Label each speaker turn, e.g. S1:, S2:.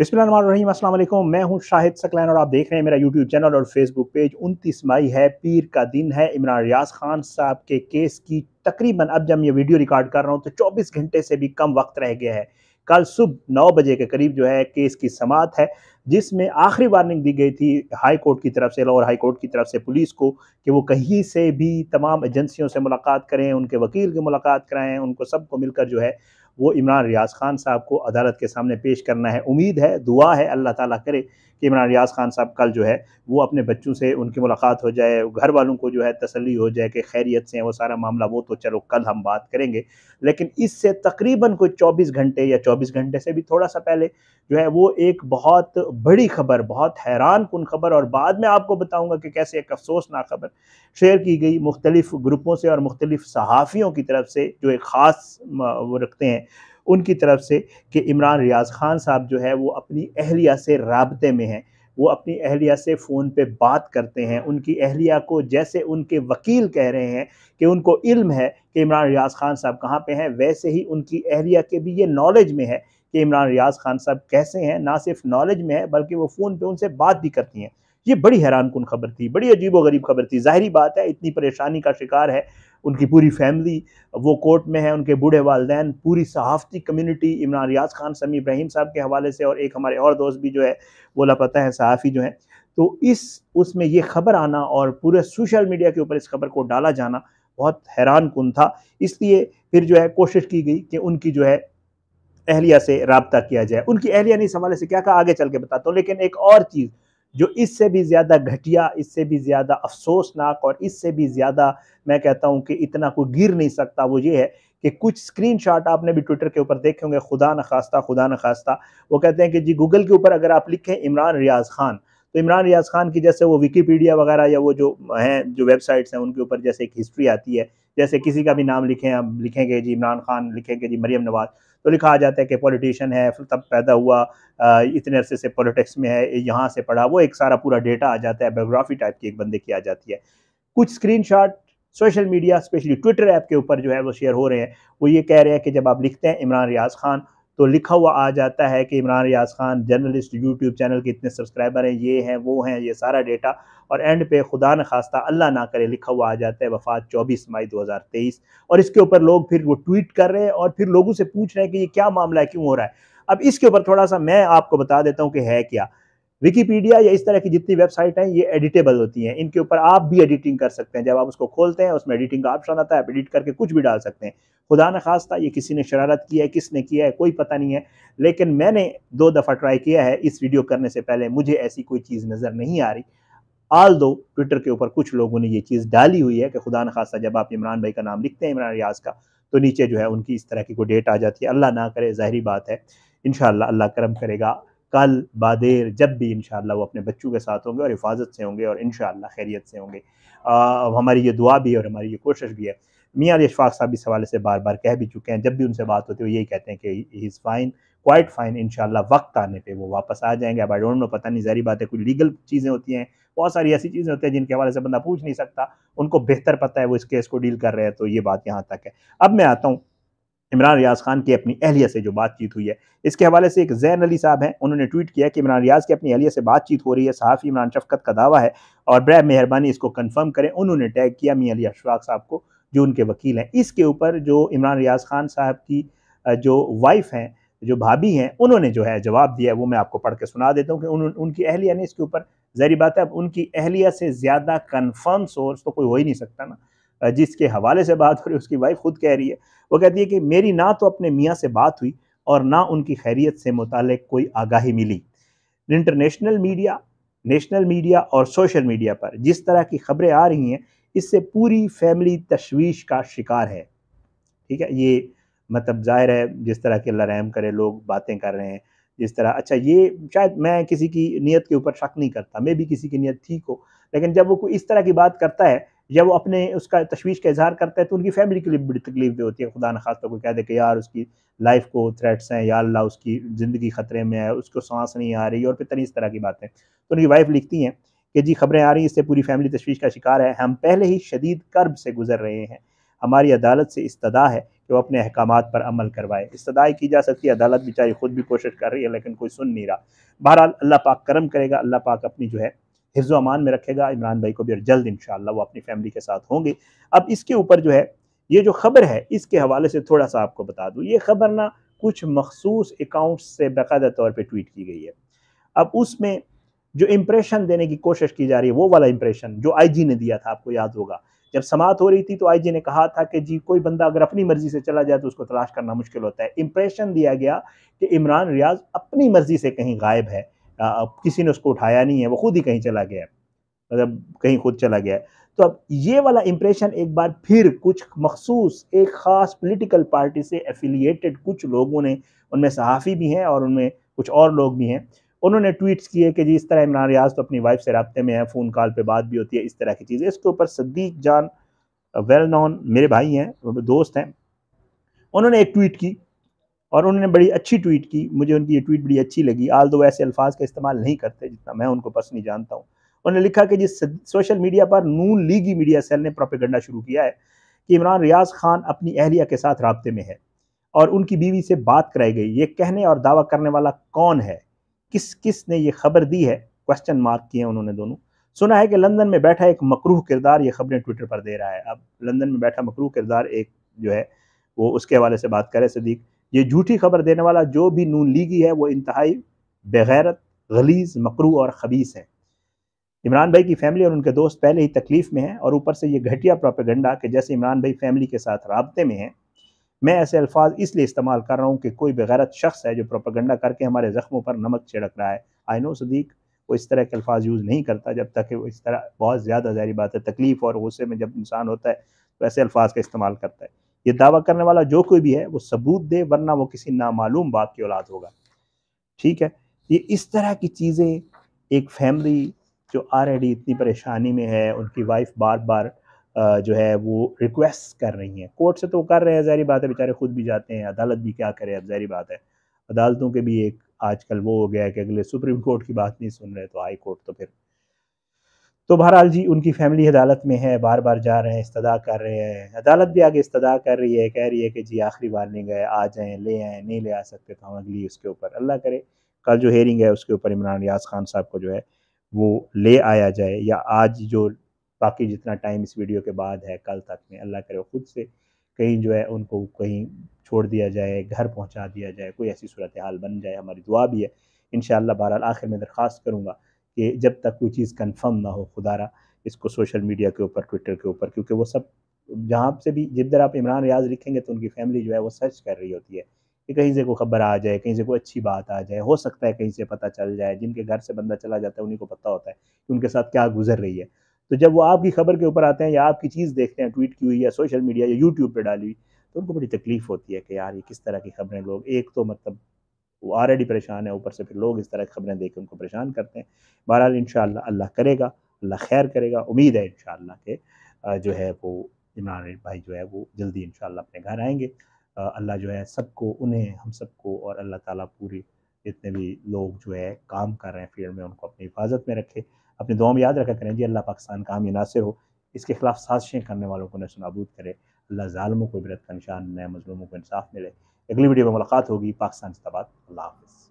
S1: बिस्मिल्लाम मैं हूं शाहिद सकलैन और आप देख रहे हैं मेरा यूट्यूब चैनल और फेसबुक पेज उनतीस मई है पीर का दिन है इमरान रियाज खान साहब के केस की तकरीबन अब जब मैं वीडियो रिकॉर्ड कर रहा हूं तो 24 घंटे से भी कम वक्त रह गया है कल सुबह नौ बजे के करीब जो है केस की समात है जिसमें आखिरी वार्निंग दी गई थी हाई कोर्ट की तरफ से लाहौर हाई कोर्ट की तरफ से पुलिस को कि वो कहीं से भी तमाम एजेंसियों से मुलाकात करें उनके वकील की मुलाकात कराएं उनको सबको मिलकर जो है वो इमरान रियाज खान साहब को अदालत के सामने पेश करना है उम्मीद है दुआ है अल्लाह ताला करे कि इमरान रियाज खान साहब कल जो है वो अपने बच्चों से उनकी मुलाकात हो जाए घर वालों को जो है तसली हो जाए कि खैरियत से वो सारा मामला वो तो चलो कल हम बात करेंगे लेकिन इससे तकरीबन कोई चौबीस घंटे या चौबीस घंटे से भी थोड़ा सा पहले जो है वो एक बहुत बड़ी खबर बहुत हैरान कन खबर और बाद में आपको बताऊँगा कि कैसे एक अफसोसनाक खबर शेयर की गई मुख्तलिफ ग्रुपों से और मुख्तलिफ सहाफ़ियों की तरफ से जो एक ख़ास वो रखते हैं उनकी तरफ से कि इमरान रियाज खान साहब जो है वो अपनी अहलिया से रबते में हैं वो अपनी अहलिया से फ़ोन पे बात करते हैं उनकी अहलिया को जैसे उनके वकील कह रहे हैं कि उनको इल्म है कि इमरान रियाज खान साहब कहाँ पे हैं वैसे ही उनकी अहलिया के भी ये नॉलेज में है कि इमरान रियाज खान साहब कैसे हैं ना सिर्फ नॉलेज में है बल्कि वो फ़ोन पे उनसे बात भी करती हैं ये बड़ी हैरान कन खबर थी बड़ी अजीब व गरीब खबर थी ज़ाहरी बात है इतनी परेशानी का शिकार है उनकी पूरी फैमिली वो कोर्ट में है उनके बूढ़े वालदेन पूरी सहाफ़ती कम्यूनिटी इमरान रियाज खान समी इब्राहिम साहब के हवाले से और एक हमारे और दोस्त भी जो है वो लापता है सहाफ़ी जो हैं तो इस उसमें ये खबर आना और पूरे सोशल मीडिया के ऊपर इस खबर को डाला जाना बहुत हैरान कन था इसलिए फिर जो है कोशिश की गई कि उनकी जो है अहलिया से रबता किया जाए उनकी अहलिया ने इस हवाले से क्या कहा आगे चल के बताता हूँ लेकिन एक और चीज़ जो इससे भी ज़्यादा घटिया इससे भी ज़्यादा अफसोसनाक और इससे भी ज़्यादा मैं कहता हूँ कि इतना कोई गिर नहीं सकता वो ये है कि कुछ स्क्रीनशॉट आपने भी ट्विटर के ऊपर देखे होंगे खुदा नखास्ता खुदा नखास्ता वो कहते हैं कि जी गूगल के ऊपर अगर आप लिखें इमरान रियाज खान तो इमरान रियाज खान की जैसे वो विकीपीडिया वगैरह या वो जो हैं जो वेबसाइट्स हैं उनके ऊपर जैसे एक हिस्ट्री आती है जैसे किसी का भी नाम लिखें आप लिखेंगे जी इमरान खान लिखेंगे जी मरियम नवाज़ तो लिखा आ जाता है कि पॉलिटिशियन है तब पैदा हुआ इतने अरसे से पॉलिटिक्स में है यहाँ से पढ़ा वो एक सारा पूरा डेटा आ जाता है बायोग्राफी टाइप की एक बंदे की आ जाती है कुछ screen social media specially Twitter app के ऊपर जो है वो शेयर हो रहे हैं वो ये कह रहे हैं कि जब आप लिखते हैं इमरान रियाज खान तो लिखा हुआ आ जाता है कि Imran Riaz Khan journalist YouTube channel के इतने सब्सक्राइबर हैं ये हैं वो हैं ये सारा डेटा और एंड पे खुदा न खास्ता अल्लाह ना करे लिखा हुआ आ जाता है वफात 24 मई 2023 और इसके ऊपर लोग फिर वो ट्वीट कर रहे हैं और फिर लोगों से पूछ रहे हैं कि ये क्या मामला है क्यों हो रहा है अब इसके ऊपर थोड़ा सा मैं आपको बता देता हूँ कि है क्या विकीपीडिया या इस तरह की जितनी वेबसाइट हैं ये एडिटेबल होती हैं इनके ऊपर आप भी एडिटिंग कर सकते हैं जब आप उसको खोलते हैं उसमें एडिटिंग का ऑप्शन आता है आप एडिट करके कुछ भी डाल सकते हैं खुदा न खास्ता ये किसी ने शरारत की है किसने किया है कोई पता नहीं है लेकिन मैंने दो दफ़ा ट्राई किया है इस वीडियो करने से पहले मुझे ऐसी कोई चीज़ नज़र नहीं आ रही आल दो ट्विटर के ऊपर कुछ लोगों ने ये चीज़ डाली हुई है कि खुदा न खास्ता जब आप इमरान भाई का नाम लिखते हैं इमरान रियाज का तो नीचे जो है उनकी इस तरह की कोई डेट आ जाती है अल्लाह ना करे ज़ाहरी बात है इन अल्लाह करम करेगा कल बादेर जब भी इन वो अपने बच्चों के साथ होंगे और हिफाजत से होंगे और इन खैरियत से होंगे आ, हमारी ये दुआ भी है और हमारी ये कोशिश भी है मियाँ अशफाक साहब इस हवाले से बार बार कह भी चुके हैं जब भी उनसे बात होती है वो यही कहते हैं कि इज़ फाइन क्वाइट फाइन इन वक्त आने पर वो वापस आ जाएंगे अब आई डोंट नो पता नहीं जारी बात है कुछ लीगल चीज़ें होती हैं बहुत सारी ऐसी चीज़ें होती हैं जिनके हवाले से बंदा पूछ नहीं सकता उनको बेहतर पता है वो इस केस को डील कर रहे हैं तो ये बात यहाँ तक है अब मैं आता हूँ इमरान रियाज खान की अपनी अहलिया से जो बातचीत हुई है इसके हवाले से एक जैन अली साहब हैं उन्होंने ट्वीट किया कि इमरान रियाज की अपनी अहलिया से बातचीत हो रही है सहाफ़ी इमरान शफकत का दावा है और बर मेहरबानी इसको कन्फर्म करें उन्होंने टैग किया मियाँ अली अशफाक साहब को जो उनके वकील हैं इसके ऊपर जो इमरान रियाज खान साहब की जो वाइफ हैं जो भाभी हैं उन्होंने जो है जवाब दिया वो मैं आपको पढ़ के सुना देता हूँ कि उन, उनकी अहलिया ने इसके ऊपर जहरी बात है अब उनकी अहलिया से ज़्यादा कन्फर्म सोर्स तो कोई हो ही नहीं सकता ना जिसके हवाले से बात हो रही है उसकी वाइफ खुद कह रही है वो कहती है कि मेरी ना तो अपने मियाँ से बात हुई और ना उनकी खैरियत से मुतल कोई आगाही मिली इंटरनेशनल मीडिया नेशनल मीडिया और सोशल मीडिया पर जिस तरह की खबरें आ रही हैं इससे पूरी फैमिली तशवीश का शिकार है ठीक है ये मतलब जाहिर है जिस तरह के रहम करे लोग बातें कर रहे हैं जिस तरह अच्छा ये शायद मैं किसी की नीयत के ऊपर शक नहीं करता मैं भी किसी की नीयत ठीक हो लेकिन जब वो कोई इस तरह की बात करता है या वो अपने उसका तशवीश का इजहार करता है तो उनकी फैमिली के लिए बड़ी तकलीफ भी होती है खुदा न खास्ता कोई कह दे कि यार उसकी लाइफ को थ्रेट्स हैं या अल्लाह उसकी ज़िंदगी ख़तरे में है उसको सांस नहीं आ रही और फिर इस तरह की बातें तो उनकी वाइफ लिखती हैं कि जी खबरें आ रही इससे पूरी फैमिली तशवीश का शिकार है हम पहले ही शदीद कर्ब से गुजर रहे हैं हमारी अदालत से इस्तदा है कि वो अपने अहकाम पर अमल करवाए इस्तदाई की जा सकती है अदालत बेचारी खुद भी कोशिश कर रही है लेकिन कोई सुन नहीं रहा बहरहाल अल्लाह पाक करम करेगा अल्लाह पाक अपनी जो है हिफ्ज़ अमान में रखेगा इमरान भाई को भी और जल्द इन वो अपनी फैमिली के साथ होंगे अब इसके ऊपर जो है ये जो खबर है इसके हवाले से थोड़ा सा आपको बता दूँ ये खबर ना कुछ मखसूस अकाउंट्स से बाकायदा तौर पर ट्वीट की गई है अब उसमें जो इम्प्रेशन देने की कोशिश की जा रही है वो वाला इम्प्रेशन जो आईजी ने दिया था आपको याद होगा जब समात हो रही थी तो आईजी ने कहा था कि जी कोई बंदा अगर अपनी मर्ज़ी से चला जाए तो उसको तलाश करना मुश्किल होता है इम्प्रेशन दिया गया कि इमरान रियाज अपनी मर्ज़ी से कहीं गायब है किसी ने उसको उठाया नहीं है वो खुद ही कहीं चला गया है मतलब कहीं खुद चला गया है तो अब ये वाला इम्प्रेशन एक बार फिर कुछ मखसूस एक ख़ास पोलिटिकल पार्टी से एफिलिएटेड कुछ लोगों ने उनमें सहाफ़ी भी हैं और उनमें कुछ और लोग भी हैं उन्होंने ट्वीट्स किए कि जी इस तरह इमरान रियाज तो अपनी वाइफ से रबते में है फ़ोन कॉल पर बात भी होती है इस तरह की चीज़ें इसके ऊपर सदीक जान वेल नॉन मेरे भाई हैं दोस्त हैं उन्होंने एक ट्वीट की और उन्होंने बड़ी अच्छी ट्वीट की मुझे उनकी ये ट्वीट बड़ी अच्छी लगी आल दो ऐसे अल्फाज का इस्तेमाल नहीं करते जितना मैं उनको पर्सनली जानता हूँ उन्होंने लिखा कि जिस सोशल मीडिया पर नून लीगी मीडिया सेल ने प्रोपेगंडा शुरू किया है कि इमरान रियाज खान अपनी अहलिया के साथ रबते में है और उनकी बीवी से बात कराई गई ये कहने और दावा करने वाला कौन है किस किस ने ये खबर दी है क्वेश्चन मार्क किए उन्होंने दोनों सुना है कि लंदन में बैठा एक मकरूह किरदार ये खबरें ट्विटर पर दे रहा है अब लंदन में बैठा मकरूह किरदार एक जो है वो उसके हवाले से बात करें सदीक ये झूठी खबर देने वाला जो भी नून लीगी है वो इंतहाई बेगैरत गलीज मकरू और खबीस है इमरान भाई की फैमिली और उनके दोस्त पहले ही तकलीफ़ में हैं और ऊपर से ये घटिया प्रोपेगेंडा कि जैसे इमरान भाई फैमिली के साथ रबते में हैं मैं ऐसे अल्फाज इसलिए इस्तेमाल कर रहा हूँ कि कोई बेगैरत शख्स है जो प्रोपेगेंडा करके हमारे ज़ख्मों पर नमक छिड़क रहा है आई नो सदीक वो इस तरह के अल्फाज यूज़ नहीं करता जब तक वो इस तरह बहुत ज़्यादा जहरी बात है तकलीफ़ और गुस्से में जब इंसान होता है तो ऐसे अल्फाज का इस्तेमाल करता है ये दावा करने वाला जो कोई भी है वो सबूत दे वरना वो किसी नामालूम बाप की औलाद होगा ठीक है ये इस तरह की चीज़ें एक फैमिली जो ऑलरेडी इतनी परेशानी में है उनकी वाइफ बार बार जो है वो रिक्वेस्ट कर रही हैं कोर्ट से तो कर रहे हैं जहरी बात है बेचारे खुद भी जाते हैं अदालत भी क्या करे अब जहरी बात है अदालतों के भी एक आजकल वो हो गया है कि अगले सुप्रीम कोर्ट की बात नहीं सुन रहे तो हाई कोर्ट तो फिर तो बहरहाल जी उनकी फैमिली अदालत में है बार बार जा रहे हैं इस्तदा कर रहे हैं अदालत भी आगे इस्तदा कर रही है कह रही है कि जी आखिरी वार्निंग है आ जाएँ ले आएँ नहीं ले आ सकते तो हम अगली उसके ऊपर अल्लाह करे कल जो हेयरिंग है उसके ऊपर इमरान रियाज खान साहब को जो है वो ले आया जाए या आज जो बाकी जितना टाइम इस वीडियो के बाद है कल तक में अल्लाह करे खुद से कहीं जो है उनको कहीं छोड़ दिया जाए घर पहुँचा दिया जाए कोई ऐसी सूरत हाल बन जाए हमारी दुआ भी है इन बहरहाल आखिर में दरख्वास्त करूँगा कि जब तक कोई चीज़ कंफर्म ना हो खुदारा इसको सोशल मीडिया के ऊपर ट्विटर के ऊपर क्योंकि वो सब जहाँ से भी जिधर आप इमरान रियाज लिखेंगे तो उनकी फैमिली जो है वो सर्च कर रही होती है कि कहीं से कोई खबर आ जाए कहीं से कोई अच्छी बात आ जाए हो सकता है कहीं से पता चल जाए जिनके घर से बंदा चला जाता है उन्हीं को पता होता है कि उनके साथ क्या गुजर रही है तो जब वो आपकी खबर के ऊपर आते हैं या आपकी चीज़ देखते हैं ट्वीट की हुई या सोशल मीडिया या यूट्यूब पर डाली हुई तो उनको बड़ी तकलीफ़ होती है कि यार ये किस तरह की खबरें लोग एक तो मतलब वो ऑलरेडी परेशान है ऊपर से फिर लोग इस तरह की खबरें देकर उनको परेशान करते हैं बहरहाल इन अल्लाह करेगा अल्लाह खैर करेगा उम्मीद है इन के जो है वो इमरान भाई जो है वो जल्दी इन अपने घर आएंगे अल्लाह जो है सबको उन्हें हम सबको और अल्लाह ताला पूरी जितने भी लोग जो है काम कर रहे हैं फील्ड में उनको अपनी हिफाजत में रखे अपने दुआ में याद रखा करें जी अल्लाह पाकिस्तान का हम नासिर हो इसके खिलाफ साजिशें करने वालों को नशनाबूद करे अल्लाह ालमों को इबरत का निशान नए मजलूमों को इंसाफ मिले अगली वीडियो में मुलाकात होगी पाकिस्तान जिंदाबाद अल्लाह हाफिज़